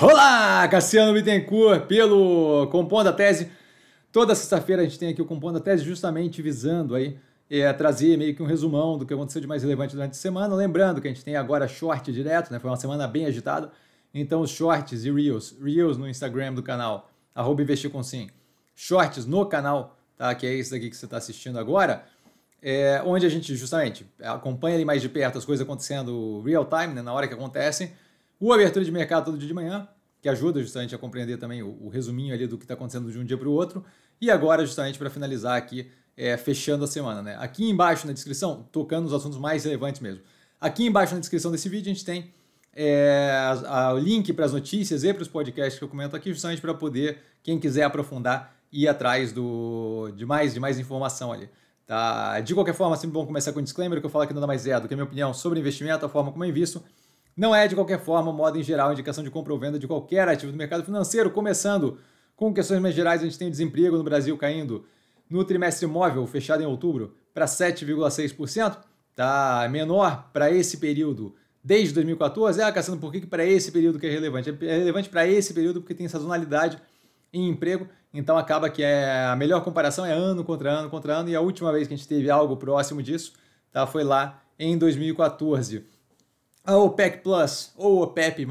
Olá, Cassiano Bittencourt, pelo Compondo a Tese. Toda sexta-feira a gente tem aqui o Compondo a Tese justamente visando aí é, trazer meio que um resumão do que aconteceu de mais relevante durante a semana. Lembrando que a gente tem agora short direto, né? Foi uma semana bem agitada. Então, os shorts e reels. Reels no Instagram do canal, arroba investir com sim. Shorts no canal, tá? Que é esse daqui que você está assistindo agora. É, onde a gente justamente acompanha ali mais de perto as coisas acontecendo real time, né? Na hora que acontecem o Abertura de Mercado todo dia de manhã, que ajuda justamente a compreender também o, o resuminho ali do que está acontecendo de um dia para o outro. E agora, justamente para finalizar aqui, é, fechando a semana. Né? Aqui embaixo na descrição, tocando nos assuntos mais relevantes mesmo. Aqui embaixo na descrição desse vídeo, a gente tem é, a, a, o link para as notícias e para os podcasts que eu comento aqui, justamente para poder, quem quiser aprofundar, ir atrás do, de, mais, de mais informação ali. Tá? De qualquer forma, é sempre bom começar com um disclaimer, que eu falo que nada mais é do que a minha opinião sobre investimento, a forma como eu invisto não é, de qualquer forma, modo em geral, indicação de compra ou venda de qualquer ativo do mercado financeiro, começando com questões mais gerais, a gente tem o desemprego no Brasil caindo no trimestre imóvel fechado em outubro, para 7,6%, tá menor para esse período desde 2014. Ah, é, Cassiano, por que, que para esse período que é relevante? É relevante para esse período porque tem sazonalidade em emprego, então acaba que é a melhor comparação é ano contra ano contra ano, e a última vez que a gente teve algo próximo disso tá, foi lá em 2014 a OPEC Plus ou OPEP+,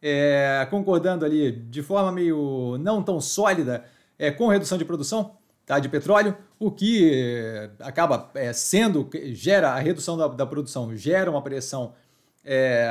é, concordando ali de forma meio não tão sólida é, com redução de produção tá, de petróleo, o que é, acaba é, sendo, gera a redução da, da produção, gera uma pressão é,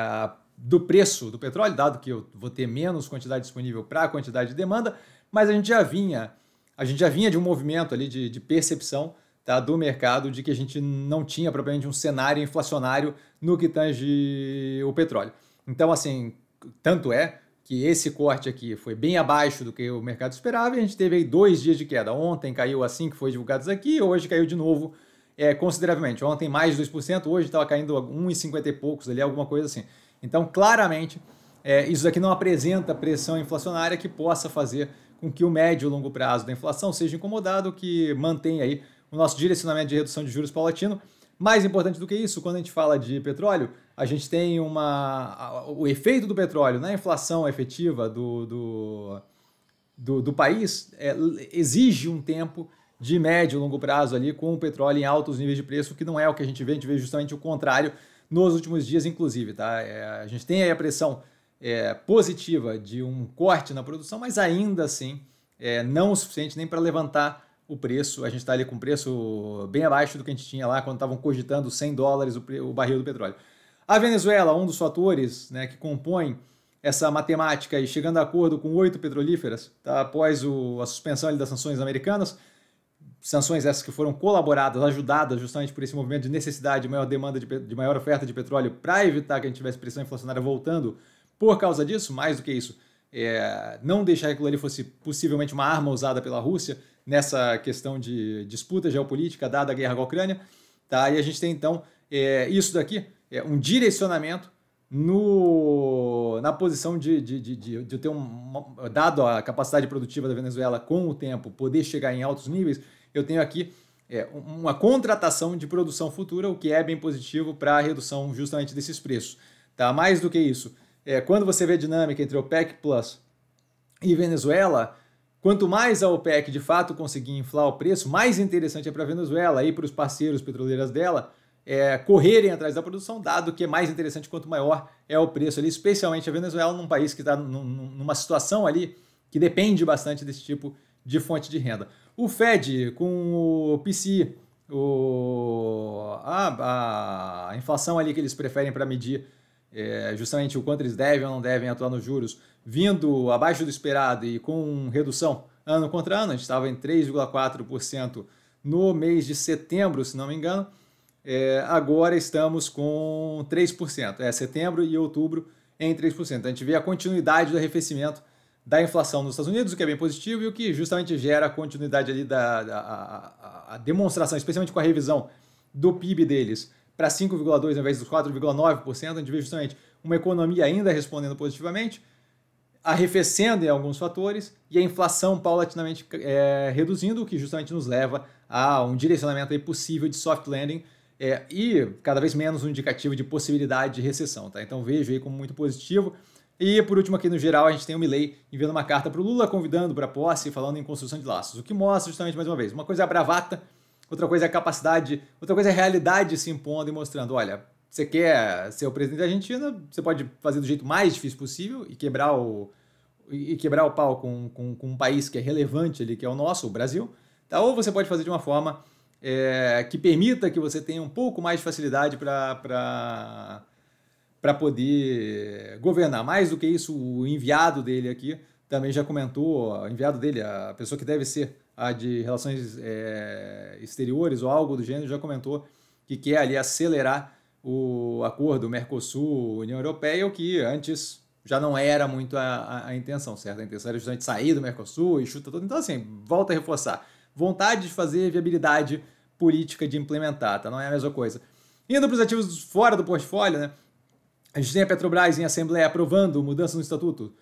do preço do petróleo, dado que eu vou ter menos quantidade disponível para a quantidade de demanda, mas a gente já vinha, a gente já vinha de um movimento ali de, de percepção tá, do mercado de que a gente não tinha propriamente um cenário inflacionário no que tange o petróleo. Então, assim, tanto é que esse corte aqui foi bem abaixo do que o mercado esperava e a gente teve aí dois dias de queda. Ontem caiu assim que foi divulgado aqui, hoje caiu de novo é, consideravelmente. Ontem mais 2%, hoje estava caindo 1,50 e poucos ali, alguma coisa assim. Então, claramente, é, isso aqui não apresenta pressão inflacionária que possa fazer com que o médio e longo prazo da inflação seja incomodado, que mantém aí o nosso direcionamento de redução de juros paulatino. Mais importante do que isso, quando a gente fala de petróleo, a gente tem uma, o efeito do petróleo na inflação efetiva do, do, do, do país é, exige um tempo de médio e longo prazo ali com o petróleo em altos níveis de preço, que não é o que a gente vê, a gente vê justamente o contrário nos últimos dias, inclusive. Tá? É, a gente tem aí a pressão é, positiva de um corte na produção, mas ainda assim é, não o suficiente nem para levantar o preço, a gente está ali com preço bem abaixo do que a gente tinha lá quando estavam cogitando 100 dólares o, o barril do petróleo. A Venezuela, um dos fatores né, que compõe essa matemática e chegando a acordo com oito petrolíferas, tá, após o, a suspensão das sanções americanas, sanções essas que foram colaboradas, ajudadas justamente por esse movimento de necessidade de maior demanda, de, de maior oferta de petróleo para evitar que a gente tivesse pressão inflacionária voltando por causa disso, mais do que isso, é, não deixar que aquilo ali fosse possivelmente uma arma usada pela Rússia nessa questão de disputa geopolítica dada a guerra com a Ucrânia. Tá? E a gente tem então é, isso daqui, é, um direcionamento no, na posição de, de, de, de ter um, uma, dado a capacidade produtiva da Venezuela com o tempo, poder chegar em altos níveis, eu tenho aqui é, uma contratação de produção futura, o que é bem positivo para a redução justamente desses preços. Tá? Mais do que isso, é, quando você vê a dinâmica entre OPEC Plus e Venezuela, quanto mais a OPEC de fato conseguir inflar o preço, mais interessante é para a Venezuela e para os parceiros petroleiros dela é, correrem atrás da produção, dado que é mais interessante quanto maior é o preço ali, especialmente a Venezuela, num país que está numa situação ali que depende bastante desse tipo de fonte de renda. O Fed com o PCI, o, a, a inflação ali que eles preferem para medir é, justamente o quanto eles devem ou não devem atuar nos juros, vindo abaixo do esperado e com redução ano contra ano, a gente estava em 3,4% no mês de setembro, se não me engano, é, agora estamos com 3%, é setembro e outubro em 3%. A gente vê a continuidade do arrefecimento da inflação nos Estados Unidos, o que é bem positivo e o que justamente gera a continuidade ali da, da a, a demonstração, especialmente com a revisão do PIB deles, para 5,2% ao invés dos 4,9%, a gente vê justamente uma economia ainda respondendo positivamente, arrefecendo em alguns fatores e a inflação paulatinamente é, reduzindo, o que justamente nos leva a um direcionamento possível de soft landing é, e cada vez menos um indicativo de possibilidade de recessão. Tá? Então vejo aí como muito positivo. E por último, aqui no geral, a gente tem o Milley enviando uma carta para o Lula convidando para posse e falando em construção de laços, o que mostra justamente mais uma vez uma coisa é a bravata outra coisa é a capacidade, outra coisa é a realidade se impondo e mostrando, olha, você quer ser o presidente da Argentina, você pode fazer do jeito mais difícil possível e quebrar o, e quebrar o pau com, com, com um país que é relevante ali, que é o nosso, o Brasil, tá? ou você pode fazer de uma forma é, que permita que você tenha um pouco mais de facilidade para para poder governar. Mais do que isso, o enviado dele aqui também já comentou, o enviado dele, a pessoa que deve ser a de relações é, exteriores ou algo do gênero já comentou que quer ali acelerar o acordo Mercosul-União Europeia, o que antes já não era muito a, a, a, intenção, certo? A intenção era justamente sair do Mercosul e chuta tudo. Então, assim, volta a reforçar. Vontade de fazer viabilidade política de implementar, tá? Não é a mesma coisa. Indo para os ativos fora do portfólio, né? A gente tem a Petrobras em Assembleia aprovando mudança no estatuto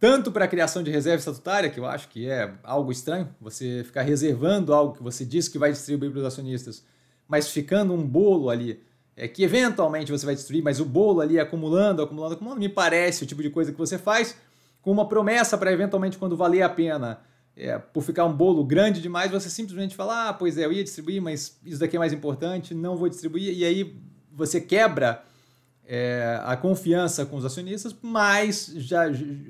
tanto para a criação de reserva estatutária, que eu acho que é algo estranho, você ficar reservando algo que você diz que vai distribuir para os acionistas, mas ficando um bolo ali, é que eventualmente você vai destruir, mas o bolo ali acumulando, acumulando, acumulando, me parece o tipo de coisa que você faz, com uma promessa para eventualmente quando valer a pena, é, por ficar um bolo grande demais, você simplesmente falar ah, pois é, eu ia distribuir, mas isso daqui é mais importante, não vou distribuir, e aí você quebra é, a confiança com os acionistas, mas já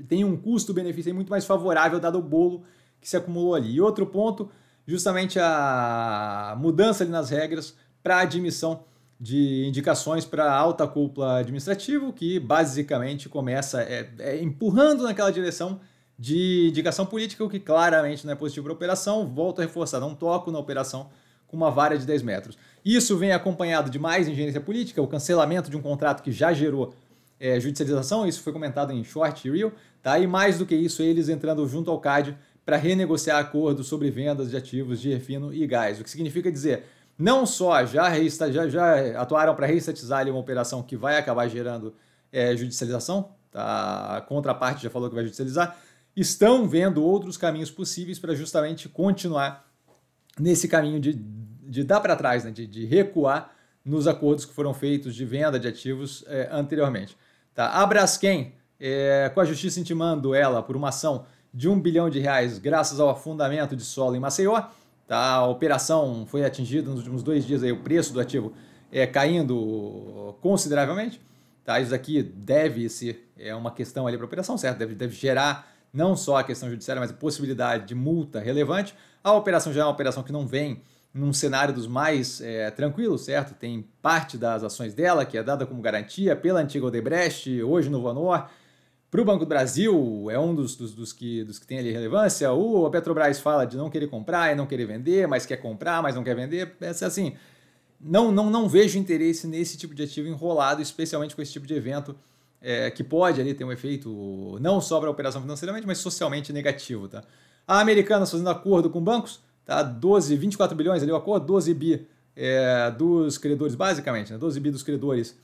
tem um custo-benefício muito mais favorável dado o bolo que se acumulou ali. E outro ponto, justamente a mudança ali nas regras para admissão de indicações para alta cúpula administrativa, que basicamente começa é, é, empurrando naquela direção de indicação política, o que claramente não é positivo para a operação. Volto a reforçar, não toco na operação com uma vara de 10 metros. Isso vem acompanhado de mais ingerência política, o cancelamento de um contrato que já gerou é, judicialização, isso foi comentado em short e real, tá? e mais do que isso, eles entrando junto ao CAD para renegociar acordos sobre vendas de ativos de refino e gás, o que significa dizer, não só já, já, já atuaram para reestatizar ali uma operação que vai acabar gerando é, judicialização, tá? a contraparte já falou que vai judicializar, estão vendo outros caminhos possíveis para justamente continuar nesse caminho de, de dar para trás, né? de, de, recuar nos acordos que foram feitos de venda de ativos é, anteriormente. Tá? A Braskem, é, com a justiça intimando ela por uma ação de um bilhão de reais graças ao afundamento de solo em Maceió, tá? a operação foi atingida nos últimos dois dias, aí, o preço do ativo é, caindo consideravelmente. Tá? Isso aqui deve ser é uma questão ali para a operação, certo? Deve, deve gerar não só a questão judiciária, mas a possibilidade de multa relevante. A operação já é uma operação que não vem num cenário dos mais é, eh, tranquilos, certo? Tem parte das ações dela que é dada como garantia pela antiga Odebrecht, hoje no Vanor Para o Banco do Brasil, é um dos, dos, dos, que, dos que tem ali relevância. O, a Petrobras fala de não querer comprar e não querer vender, mas quer comprar, mas não quer vender. É assim, não, não, não vejo interesse nesse tipo de ativo enrolado, especialmente com esse tipo de evento é, que pode ali ter um efeito não só para a operação financeiramente, mas socialmente negativo, tá? A Americanas fazendo acordo com bancos, tá? 12, 24 bilhões ali o acordo, 12 bi é, dos credores, basicamente, né? 12 bi dos credores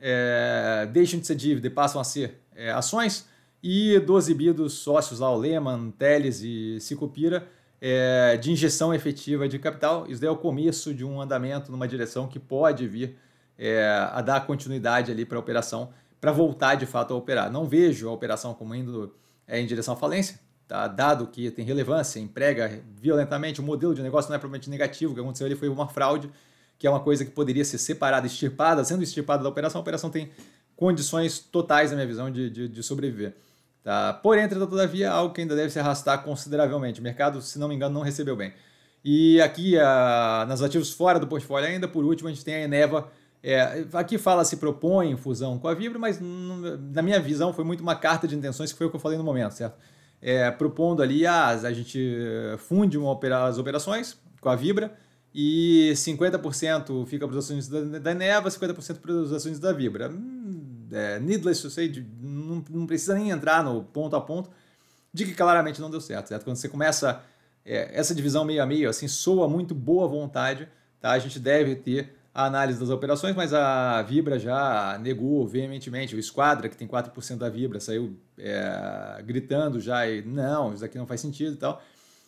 é, deixam de ser dívida e passam a ser é, ações, e 12 bi dos sócios lá, o Lehman, Teles e Sicopira é, de injeção efetiva de capital. Isso daí é o começo de um andamento numa direção que pode vir é, a dar continuidade ali para a operação, para voltar de fato a operar. Não vejo a operação como indo é, em direção à falência, tá? dado que tem relevância, emprega violentamente, o modelo de negócio não é provavelmente negativo, o que aconteceu ali foi uma fraude, que é uma coisa que poderia ser separada, extirpada, sendo extirpada da operação, a operação tem condições totais, na minha visão, de, de, de sobreviver. Tá? Porém, entretanto, todavia, algo que ainda deve se arrastar consideravelmente. O mercado, se não me engano, não recebeu bem. E aqui, a, ah, nas ativos fora do portfólio ainda, por último, a gente tem a Eneva. É, aqui fala se propõe fusão com a Vibra, mas na minha visão foi muito uma carta de intenções, que foi o que eu falei no momento, certo? é, propondo ali, ah, a gente funde uma, as operações com a Vibra e 50% fica para os acionistas da, da Eneva, 50% para os acionistas da Vibra. Hum, é, needless to say, não, não, precisa nem entrar no ponto a ponto de que claramente não deu certo, certo? Quando você começa é, essa divisão meio a meio, assim, soa muito boa vontade, tá? A gente deve ter a análise das operações, mas a Vibra já negou veementemente. O Esquadra, que tem 4% da Vibra, saiu é, gritando já e não, isso aqui não faz sentido e tal.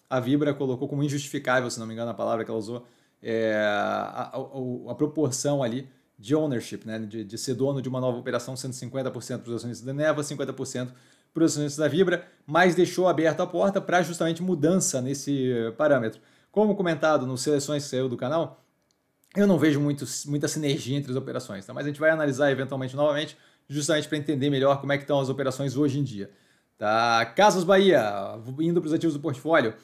A Vibra colocou como injustificável, se não me engano a palavra que ela usou, é, a, a, a, proporção ali de ownership, né, de, de ser dono de uma nova operação, sendo 50% para os acionistas da Neva, 50% para os acionistas da Vibra, mas deixou aberta a porta para justamente mudança nesse parâmetro. Como comentado no Seleções que saiu do canal, eu não vejo muito, muita sinergia entre as operações, tá? mas a gente vai analisar eventualmente novamente, justamente para entender melhor como é que estão as operações hoje em dia. Tá? Casas Bahia, indo para os ativos do portfólio,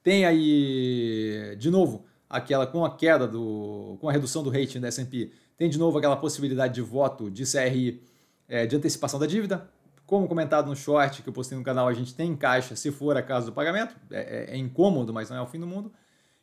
tem aí, de novo, aquela com a queda do. com a redução do rating da SP, tem de novo aquela possibilidade de voto de CRI é, de antecipação da dívida. Como comentado no short que eu postei no canal, a gente tem em caixa se for a casa do pagamento. É, é, é incômodo, mas não é o fim do mundo.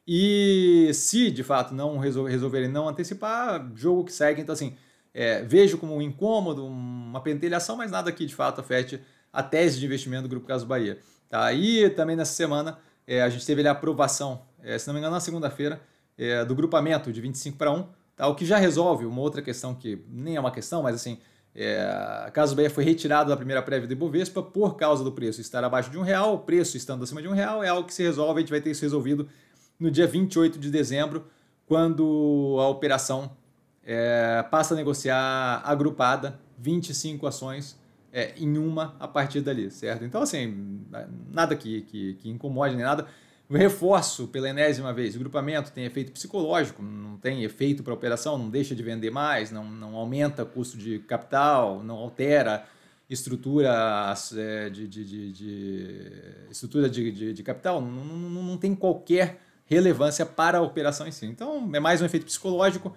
E se de fato não resol resolverem não antecipar, jogo que segue. Então, assim, é, vejo como um incômodo, uma pentelhação, mas nada que de fato afete a tese de investimento do Grupo Caso Bahia. Tá? E também nessa semana é, a gente teve a aprovação, é, se não me engano, na segunda-feira, é, do grupamento de 25 para 1, tá? o que já resolve uma outra questão que nem é uma questão, mas assim, é, Caso Bahia foi retirado da primeira prévia do Ibovespa por causa do preço estar abaixo de um real, o preço estando acima de um real, é algo que se resolve, a gente vai ter isso resolvido no dia 28 de dezembro, quando a operação é, passa a negociar agrupada 25 ações é, em uma a partir dali, certo? Então, assim, nada que, que, que incomode nem nada. Reforço pela enésima vez: o grupamento tem efeito psicológico, não tem efeito para a operação, não deixa de vender mais, não, não aumenta custo de capital, não altera estrutura é, de, de, de, de estrutura de, de, de capital, não, não, não tem qualquer relevância para a operação em si. Então, é mais um efeito psicológico.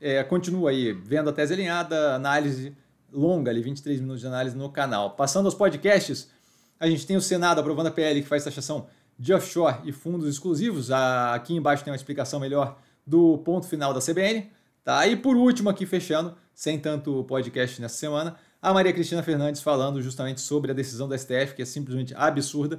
É, continua aí vendo a tese alinhada, análise longa, ali, 23 minutos de análise no canal. Passando aos podcasts, a gente tem o Senado aprovando a PL que faz taxação de offshore e fundos exclusivos. Aqui embaixo tem uma explicação melhor do ponto final da CBN. Tá? E por último, aqui fechando, sem tanto podcast nessa semana, a Maria Cristina Fernandes falando justamente sobre a decisão da STF, que é simplesmente absurda,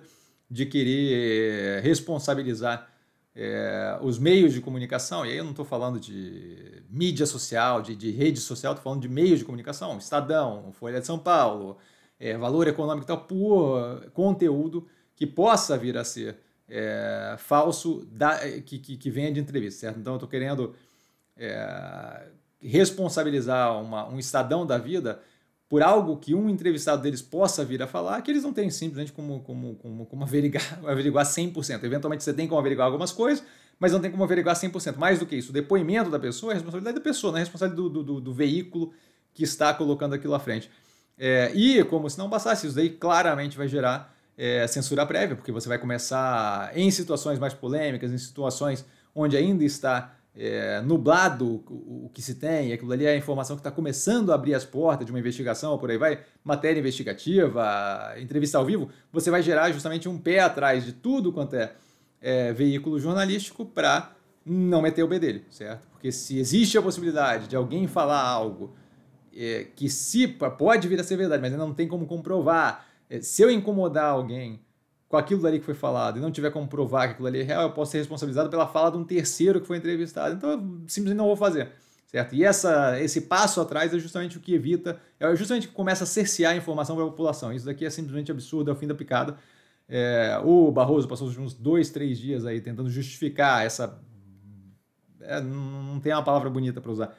de querer eh, responsabilizar é, os meios de comunicação, e aí eu não estou falando de mídia social, de, de rede social, estou falando de meios de comunicação, Estadão, Folha de São Paulo, é, Valor Econômico e tal, por conteúdo que possa vir a ser é, falso da, é, que, que, que, venha de entrevista, certo? Então eu estou querendo é, responsabilizar uma, um Estadão da vida por algo que um entrevistado deles possa vir a falar, que eles não têm simplesmente como, como, como, como averiguar, averiguar 100%. Eventualmente você tem como averiguar algumas coisas, mas não tem como averiguar 100%. Mais do que isso, o depoimento da pessoa é responsabilidade da pessoa, não é responsabilidade do, do, do, do veículo que está colocando aquilo à frente. É, e como se não bastasse, isso daí claramente vai gerar é, censura prévia, porque você vai começar em situações mais polêmicas, em situações onde ainda está é, nublado o, que se tem, aquilo ali é a informação que está começando a abrir as portas de uma investigação, por aí vai, matéria investigativa, entrevista ao vivo, você vai gerar justamente um pé atrás de tudo quanto é, é veículo jornalístico para não meter o pé dele, certo? Porque se existe a possibilidade de alguém falar algo é, que se pode vir a ser verdade, mas ainda não tem como comprovar, é, se eu incomodar alguém com aquilo dali que foi falado e não tiver como provar que aquilo ali é real, eu posso ser responsabilizado pela fala de um terceiro que foi entrevistado. Então, eu simplesmente não vou fazer. Certo? E essa, esse passo atrás é justamente o que evita, é justamente o que começa a cercear a informação para a população. Isso daqui é simplesmente absurdo, é o fim da picada. É, o Barroso passou uns dois, três dias aí tentando justificar essa. É, não tem uma palavra bonita para usar.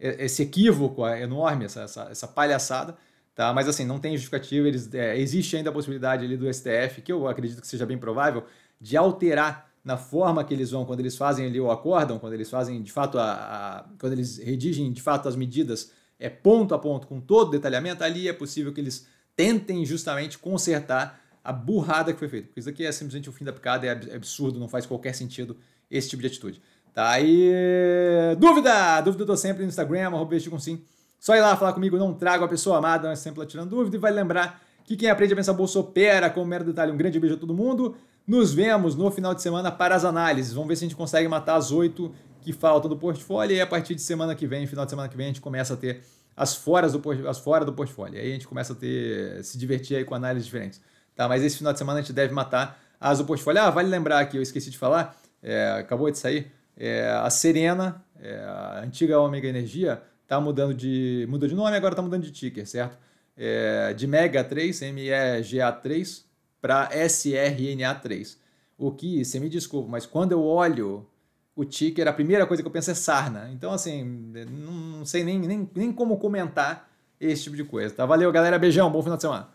É, esse equívoco é enorme, essa, essa, essa palhaçada Tá? Mas assim, não tem justificativa, eles, é, existe ainda a possibilidade ali do STF, que eu acredito que seja bem provável, de alterar na forma que eles vão, quando eles fazem ali o acordam, quando eles fazem de fato a, a, quando eles redigem de fato as medidas é ponto a ponto, com todo detalhamento, ali é possível que eles tentem justamente consertar a burrada que foi feita. Porque isso aqui é simplesmente o fim da picada, é absurdo, não faz qualquer sentido esse tipo de atitude. Tá aí. Dúvida! Dúvida eu tô sempre no Instagram, arroba sim só ir lá falar comigo, não trago a pessoa amada, sempre é lá tirando dúvida. E vai lembrar que quem aprende a pensar bolsa opera com o mero detalhe. Um grande beijo a todo mundo. Nos vemos no final de semana para as análises. Vamos ver se a gente consegue matar as oito que faltam do portfólio. E a partir de semana que vem, final de semana que vem, a gente começa a ter as, foras do, as fora do portfólio. Aí a gente começa a ter se divertir aí com análises diferentes. Tá, mas esse final de semana a gente deve matar as do portfólio. Ah, vale lembrar que eu esqueci de falar, é, acabou de sair, é, a Serena, é, a antiga Ômega Energia, tá mudando de. muda de nome, agora tá mudando de ticker, certo? É, de Mega 3, MEGA3, para SRNA3. O que, você me desculpa, mas quando eu olho o ticker, a primeira coisa que eu penso é sarna. Então, assim, não sei nem, nem, nem como comentar esse tipo de coisa. Tá? Valeu, galera. Beijão, bom final de semana.